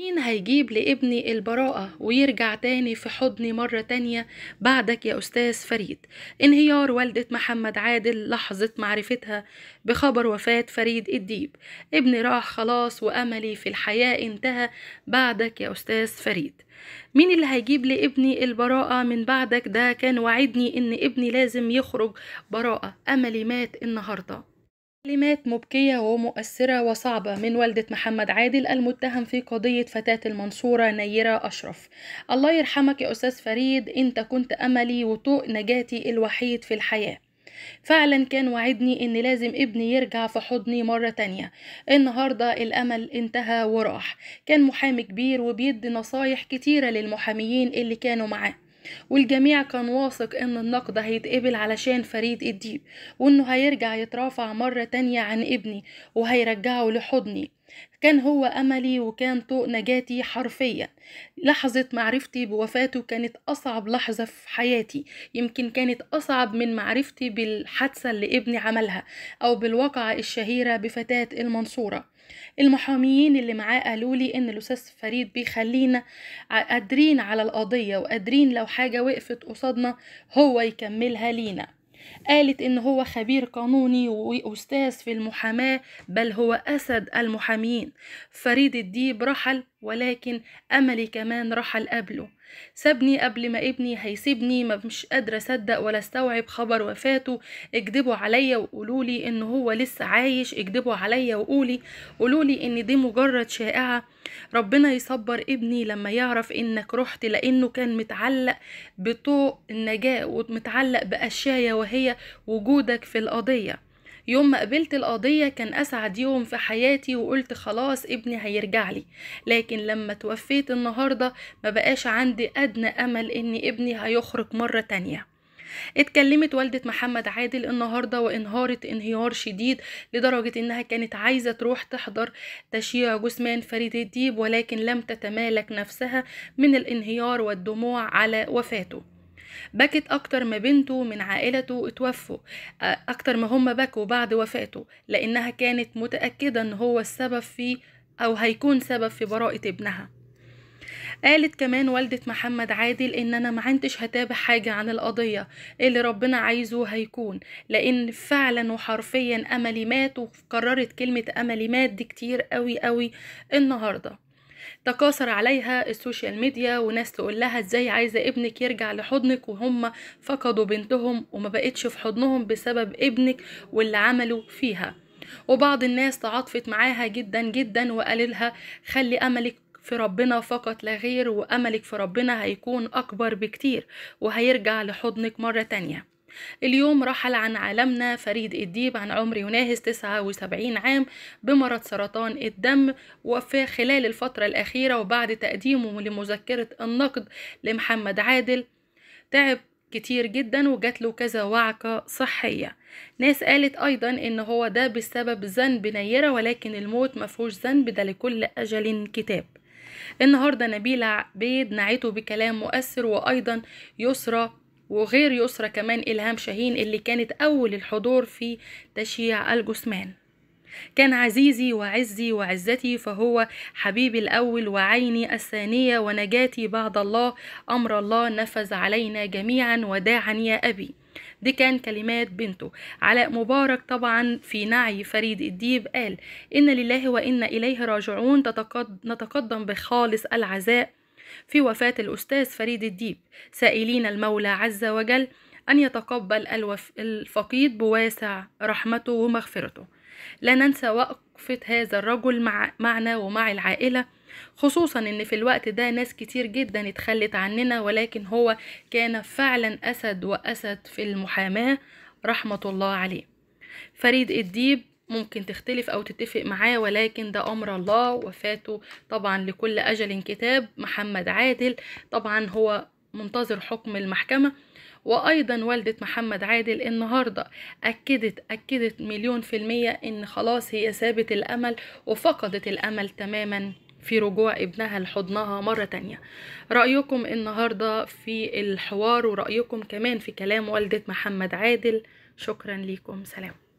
مين هيجيب لابني البراءة ويرجع تاني في حضني مرة تانية بعدك يا أستاذ فريد انهيار والدة محمد عادل لحظة معرفتها بخبر وفاة فريد الديب ابني راح خلاص وأملي في الحياة انتهى بعدك يا أستاذ فريد مين اللي هيجيب لابني البراءة من بعدك ده كان وعدني ان ابني لازم يخرج براءة أملي مات النهارده كلمات مبكية ومؤثرة وصعبة من والدة محمد عادل المتهم في قضية فتاة المنصورة نيرة أشرف الله يرحمك يا أستاذ فريد أنت كنت أملي وطوء نجاتي الوحيد في الحياة فعلا كان وعدني ان لازم ابني يرجع في حضني مرة تانية النهاردة الامل انتهى وراح كان محامي كبير وبيدي نصايح كتيرة للمحاميين اللي كانوا معاه والجميع كان واثق ان النقد هيتقبل علشان فريد الديب وانه هيرجع يترافع مرة تانية عن ابني وهيرجعه لحضني كان هو أملي وكان طوق نجاتي حرفيا لحظة معرفتي بوفاته كانت أصعب لحظة في حياتي يمكن كانت أصعب من معرفتي بالحادثة اللي ابني عملها أو بالواقعة الشهيرة بفتاة المنصورة المحاميين اللي معاه قالوا لي ان الاستاذ فريد بيخلينا قادرين على القضيه وقادرين لو حاجه وقفت قصادنا هو يكملها لينا قالت ان هو خبير قانوني واستاذ في المحاماه بل هو اسد المحامين فريد الديب رحل ولكن أملي كمان رحل قبله سابني قبل ما ابني هيسيبني ما مش قادرة أصدق ولا استوعب خبر وفاته اكدبوا عليا وقولولي إن هو لسه عايش اكدبوا عليا وقولي قولولي إن دي مجرد شائعة ربنا يصبر ابني لما يعرف إنك رحت لأنه كان متعلق بطوق النجاة ومتعلق بأشياء وهي وجودك في القضية يوم ما قبلت القضية كان أسعد يوم في حياتي وقلت خلاص ابني هيرجع لي لكن لما توفيت النهاردة ما بقاش عندي أدنى أمل إن ابني هيخرج مرة تانية اتكلمت والدة محمد عادل النهارده وانهارت انهيار شديد لدرجه انها كانت عايزه تروح تحضر تشييع جثمان فريد الديب ولكن لم تتمالك نفسها من الانهيار والدموع على وفاته بكت أكتر ما بنته من عائلته اتوفوا أكتر ما هم بكوا بعد وفاته لأنها كانت متأكدة أن هو السبب في أو هيكون سبب في براءة ابنها قالت كمان والدة محمد عادل ان انا ما هتابع حاجة عن القضية اللي ربنا عايزه هيكون لان فعلا وحرفيا املي مات وقررت كلمة املي مات دي كتير قوي قوي النهارده تكاثر عليها السوشيال ميديا وناس تقول لها ازاي عايزه ابنك يرجع لحضنك وهم فقدوا بنتهم وما بقتش في حضنهم بسبب ابنك واللي عملوا فيها وبعض الناس تعاطفت معاها جدا جدا وقال لها خلي املك في ربنا فقط لا غير واملك في ربنا هيكون اكبر بكتير وهيرجع لحضنك مره تانيه اليوم رحل عن عالمنا فريد الديب عن عمر يناهز 79 عام بمرض سرطان الدم وفي خلال الفترة الأخيرة وبعد تقديمه لمذكرة النقد لمحمد عادل تعب كتير جدا وجات له كذا وعكة صحية ناس قالت أيضا إن هو ده بسبب ذنب نيرة ولكن الموت مفهوش ذنب ده لكل أجل كتاب النهاردة نبيلة عبيد نعته بكلام مؤثر وأيضا يسرى وغير يسرى كمان إلهام شاهين اللي كانت أول الحضور في تشييع الجثمان كان عزيزي وعزي وعزتي فهو حبيبي الأول وعيني الثانية ونجاتي بعد الله أمر الله نفذ علينا جميعا وداعا يا أبي دي كان كلمات بنته علاء مبارك طبعا في نعي فريد الديب قال إن لله وإنا إليه راجعون نتقدم بخالص العزاء في وفاة الأستاذ فريد الديب سائلين المولى عز وجل أن يتقبل الوف... الفقيد بواسع رحمته ومغفرته لا ننسى وقفة هذا الرجل مع... معنا ومع العائلة خصوصا ان في الوقت ده ناس كتير جدا اتخلت عننا ولكن هو كان فعلا أسد وأسد في المحاماة رحمة الله عليه فريد الديب ممكن تختلف أو تتفق معاه ولكن ده أمر الله وفاته طبعا لكل أجل كتاب محمد عادل طبعا هو منتظر حكم المحكمة وأيضا والدة محمد عادل النهاردة أكدت أكدت مليون في المية إن خلاص هي سابت الأمل وفقدت الأمل تماما في رجوع ابنها لحضنها مرة تانية رأيكم النهاردة في الحوار ورأيكم كمان في كلام والدة محمد عادل شكرا ليكم سلام